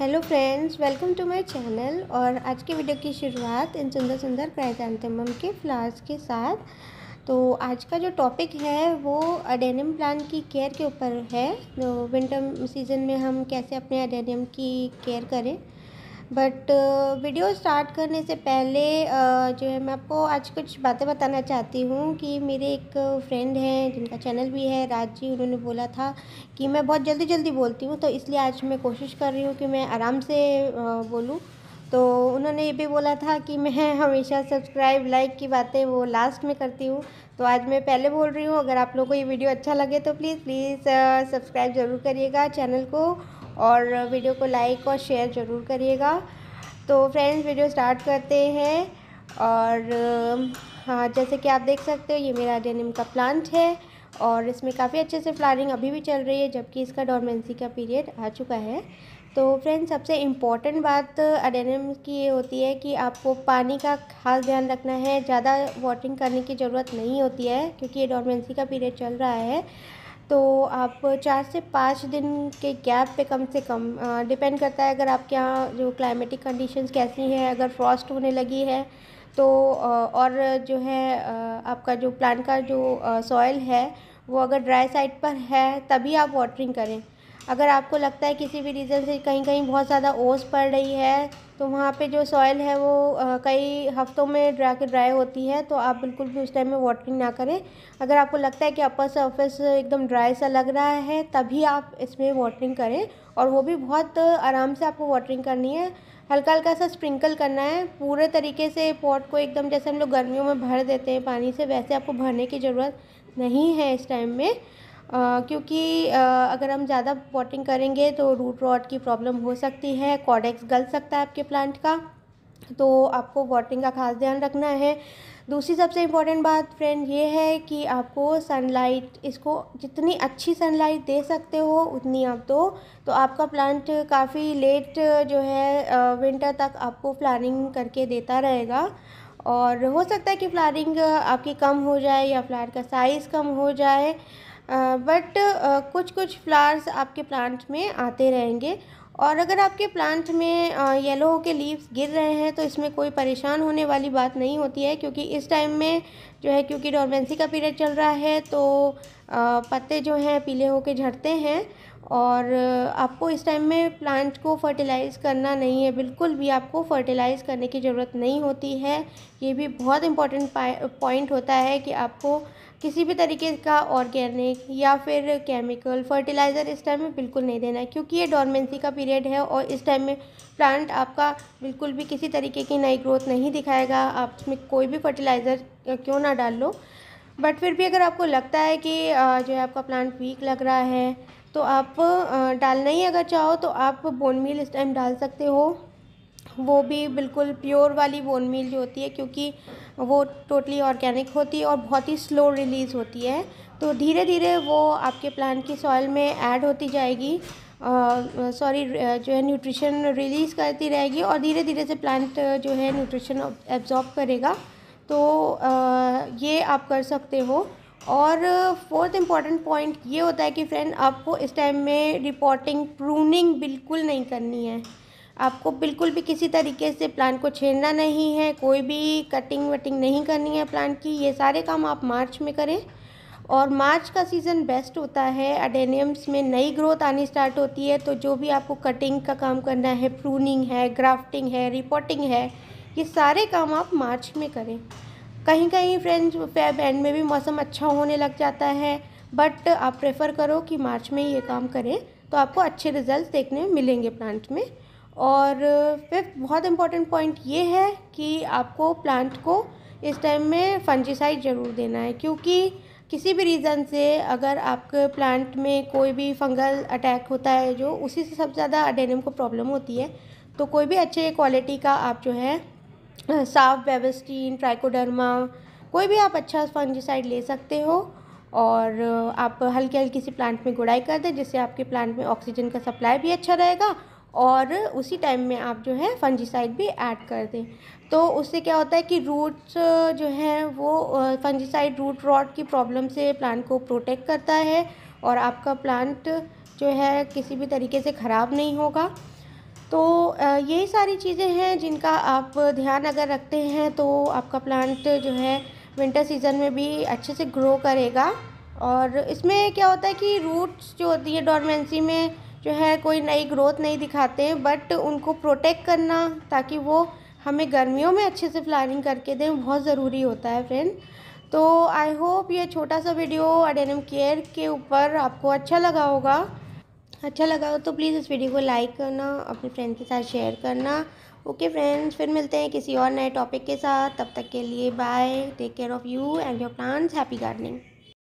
hello friends welcome to my channel और आज की वीडियो की शुरुआत इन सुंदर सुंदर क्राइसेंथेमम के फ्लावर्स के साथ तो आज का जो टॉपिक है वो अडेनियम प्लांट की केयर के ऊपर है तो विंटर सीजन में हम कैसे अपने अडेनियम की केयर करें बट वीडियो स्टार्ट करने से पहले uh, जो है मैं आपको आज कुछ बातें बताना चाहती हूँ कि मेरे एक फ्रेंड हैं जिनका चैनल भी है राज जी उन्होंने बोला था कि मैं बहुत जल्दी जल्दी बोलती हूँ तो इसलिए आज मैं कोशिश कर रही हूँ कि मैं आराम से uh, बोलूँ तो उन्होंने ये भी बोला था कि मैं हमेशा सब्सक्राइब लाइक की बातें वो लास्ट में करती हूँ तो आज मैं पहले बोल रही हूँ अगर आप लोगों को ये वीडियो अच्छा लगे तो प्लीज़ प्लीज़ सब्सक्राइब ज़रूर करिएगा चैनल को और वीडियो को लाइक और शेयर ज़रूर करिएगा तो फ्रेंड्स वीडियो स्टार्ट करते हैं और हाँ जैसे कि आप देख सकते हो ये मेरा डेनिम का प्लांट है और इसमें काफ़ी अच्छे से फ्लारिंग अभी भी चल रही है जबकि इसका डॉर्मेंसी का पीरियड आ चुका है तो फ्रेंड्स सबसे इम्पॉर्टेंट बात अडेनम की ये होती है कि आपको पानी का खास ध्यान रखना है ज़्यादा वाटरिंग करने की ज़रूरत नहीं होती है क्योंकि ये डोरमेंसी का पीरियड चल रहा है तो आप चार से पाँच दिन के गैप पे कम से कम डिपेंड करता है अगर आपके यहाँ जो क्लाइमेटिक कंडीशंस कैसी हैं अगर फ्रॉस्ट होने लगी है तो और जो है आपका जो प्लांट का जो सॉइल है वो अगर ड्राई साइड पर है तभी आप वाटरिंग करें अगर आपको लगता है किसी भी रीज़न से कहीं कहीं बहुत ज़्यादा ओस पड़ रही है तो वहाँ पे जो सॉइल है वो कई हफ्तों में ड्रा के ड्राई होती है तो आप बिल्कुल भी उस टाइम में वाटरिंग ना करें अगर आपको लगता है कि अपर सरफेस एकदम ड्राई सा लग रहा है तभी आप इसमें वाटरिंग करें और वो भी बहुत आराम से आपको वाटरिंग करनी है हल्का हल्का सा स्प्रिंकल करना है पूरे तरीके से पॉट को एकदम जैसे हम लोग गर्मियों में भर देते हैं पानी से वैसे आपको भरने की ज़रूरत नहीं है इस टाइम में क्योंकि अगर हम ज़्यादा पॉटिंग करेंगे तो रूट रॉट की प्रॉब्लम हो सकती है कॉडेक्स गल सकता है आपके प्लांट का तो आपको वॉटिंग का खास ध्यान रखना है दूसरी सबसे इम्पॉर्टेंट बात फ्रेंड ये है कि आपको सनलाइट इसको जितनी अच्छी सनलाइट दे सकते हो उतनी आप दो तो आपका प्लांट काफ़ी लेट जो है विंटर तक आपको फ्लारिंग करके देता रहेगा और हो सकता है कि फ्लारिंग आपकी कम हो जाए या फ्लार का साइज़ कम हो जाए बट कुछ कुछ फ्लावर्स आपके प्लांट में आते रहेंगे और अगर आपके प्लांट में येलो के लीव्स गिर रहे हैं तो इसमें कोई परेशान होने वाली बात नहीं होती है क्योंकि इस टाइम में जो है क्योंकि डॉर्मेंसी का पीरियड चल रहा है तो पत्ते जो हैं पीले होकर झड़ते हैं और आपको इस टाइम में प्लांट को फर्टिलाइज़ करना नहीं है बिल्कुल भी आपको फर्टिलाइज़ करने की ज़रूरत नहीं होती है ये भी बहुत इम्पॉर्टेंट पॉइंट होता है कि आपको किसी भी तरीके का ऑर्गेनिक या फिर केमिकल फर्टिलाइज़र इस टाइम में बिल्कुल नहीं देना है क्योंकि ये डॉर्मेंसी का पीरियड है और इस टाइम में प्लांट आपका बिल्कुल भी किसी तरीके की नई ग्रोथ नहीं दिखाएगा आप उसमें कोई भी फर्टिलाइज़र क्यों ना डाल लो बट फिर भी अगर आपको लगता है कि जो है आपका प्लांट वीक लग रहा है तो आप डालना ही अगर चाहो तो आप बोन मील इस टाइम डाल सकते हो वो भी बिल्कुल प्योर वाली बोन मील जो होती है क्योंकि वो टोटली ऑर्गेनिक होती है और बहुत ही स्लो रिलीज़ होती है तो धीरे धीरे वो आपके प्लांट की सॉइल में ऐड होती जाएगी सॉरी जो है न्यूट्रिशन रिलीज़ करती रहेगी और धीरे धीरे से प्लांट जो है न्यूट्रिशन एब्जॉर्ब करेगा तो uh, ये आप कर सकते हो और फोर्थ इम्पॉर्टेंट पॉइंट ये होता है कि फ्रेंड आपको इस टाइम में रिपोर्टिंग प्रूनिंग बिल्कुल नहीं करनी है आपको बिल्कुल भी किसी तरीके से प्लांट को छेड़ना नहीं है कोई भी कटिंग वटिंग नहीं करनी है प्लांट की ये सारे काम आप मार्च में करें और मार्च का सीज़न बेस्ट होता है अडेनियम्स में नई ग्रोथ आनी स्टार्ट होती है तो जो भी आपको कटिंग का काम करना है प्रूनिंग है ग्राफ्टिंग है रिपोर्टिंग है ये सारे काम आप मार्च में करें कहीं कहीं फ्रेंड्स फैब एंड में भी मौसम अच्छा होने लग जाता है बट आप प्रेफर करो कि मार्च में ये काम करें तो आपको अच्छे रिजल्ट देखने मिलेंगे प्लांट में और फिफ्थ बहुत इम्पॉर्टेंट पॉइंट ये है कि आपको प्लांट को इस टाइम में फंजीसाइड ज़रूर देना है क्योंकि किसी भी रीज़न से अगर आपके प्लांट में कोई भी फंगल अटैक होता है जो उसी से सबसे ज़्यादा अडेनियम को प्रॉब्लम होती है तो कोई भी अच्छे क्वालिटी का आप जो है साफ बेबस्टीन ट्राइकोडर्मा कोई भी आप अच्छा फंजीसाइड ले सकते हो और आप हल्की हल्की सी प्लांट में गुड़ाई कर दें जिससे आपके प्लांट में ऑक्सीजन का सप्लाई भी अच्छा रहेगा और उसी टाइम में आप जो है फंजीसाइड भी ऐड कर दें तो उससे क्या होता है कि रूट्स जो हैं वो फंजीसाइड रूट रॉट की प्रॉब्लम से प्लांट को प्रोटेक्ट करता है और आपका प्लांट जो है किसी भी तरीके से ख़राब नहीं होगा तो यही सारी चीज़ें हैं जिनका आप ध्यान अगर रखते हैं तो आपका प्लांट जो है विंटर सीज़न में भी अच्छे से ग्रो करेगा और इसमें क्या होता है कि रूट्स जो होती है डॉर्मेंसी में जो है कोई नई ग्रोथ नहीं दिखाते हैं बट उनको प्रोटेक्ट करना ताकि वो हमें गर्मियों में अच्छे से प्लानिंग करके दें बहुत ज़रूरी होता है फ्रेंड तो आई होप ये छोटा सा वीडियो अडेनम केयर के ऊपर आपको अच्छा लगा होगा अच्छा लगा हो तो प्लीज़ इस वीडियो को लाइक करना अपने फ्रेंड के साथ शेयर करना ओके फ्रेंड्स फिर मिलते हैं किसी और नए टॉपिक के साथ तब तक के लिए bye take care of you and your plants happy gardening